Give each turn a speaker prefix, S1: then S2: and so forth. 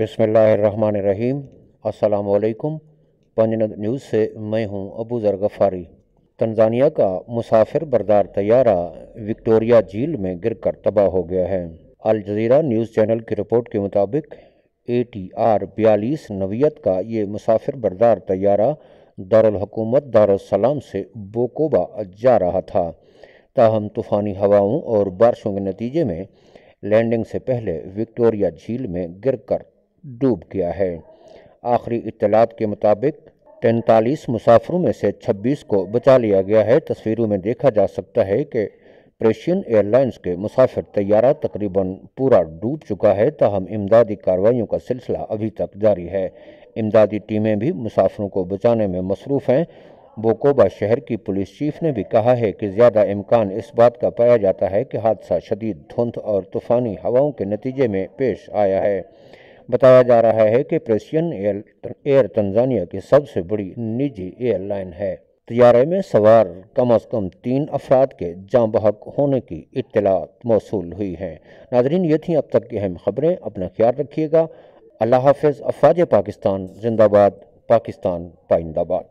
S1: बसमीम असलकुम पंजनद न्यूज़ से मैं हूं अबू ज़र गफ़ारी तंजानिया का मुसाफिर बरदार तैयारा विक्टोरिया झील में गिरकर तबाह हो गया है अल जजीरा न्यूज़ चैनल की रिपोर्ट के मुताबिक ए टी आर बयालीस नवीत का ये मुसाफिर बरदार तैयारा दारकूमत दारसलाम से बोकोबा जा रहा था ताहम तूफ़ानी हवाओं और बारिशों के नतीजे में लैंडिंग से पहले विक्टोरिया झील में गिरकर डूब गया है आखिरी इतलात के मुताबिक तैंतालीस मुसाफरों में से 26 को बचा लिया गया है तस्वीरों में देखा जा सकता है कि प्रेशियन एयरलाइंस के मुसाफिर तैयारा तकरीबन पूरा डूब चुका है ताहम इमदादी कार्रवाइयों का सिलसिला अभी तक जारी है इमदादी टीमें भी मुसाफरों को बचाने में मसरूफ़ हैं बोकोबा शहर की पुलिस चीफ ने भी कहा है कि ज़्यादा इम्कान इस बात का पाया जाता है कि हादसा शदीद धुंध और तूफ़ानी हवाओं के नतीजे में पेश आया है बताया जा रहा है कि प्रेसियन एयर एयर तंजानिया की सबसे बड़ी निजी एयरलाइन है तैयारे में सवार कम अज कम तीन अफराद के जाँ बहक होने की इतलात मौसू हुई हैं नाजरीन ये थी अब तक की अहम खबरें अपना ख्याल रखिएगा अल्लाह हाफ अफवाज पाकिस्तान जिंदाबाद पाकिस्तान पाइंदाबाद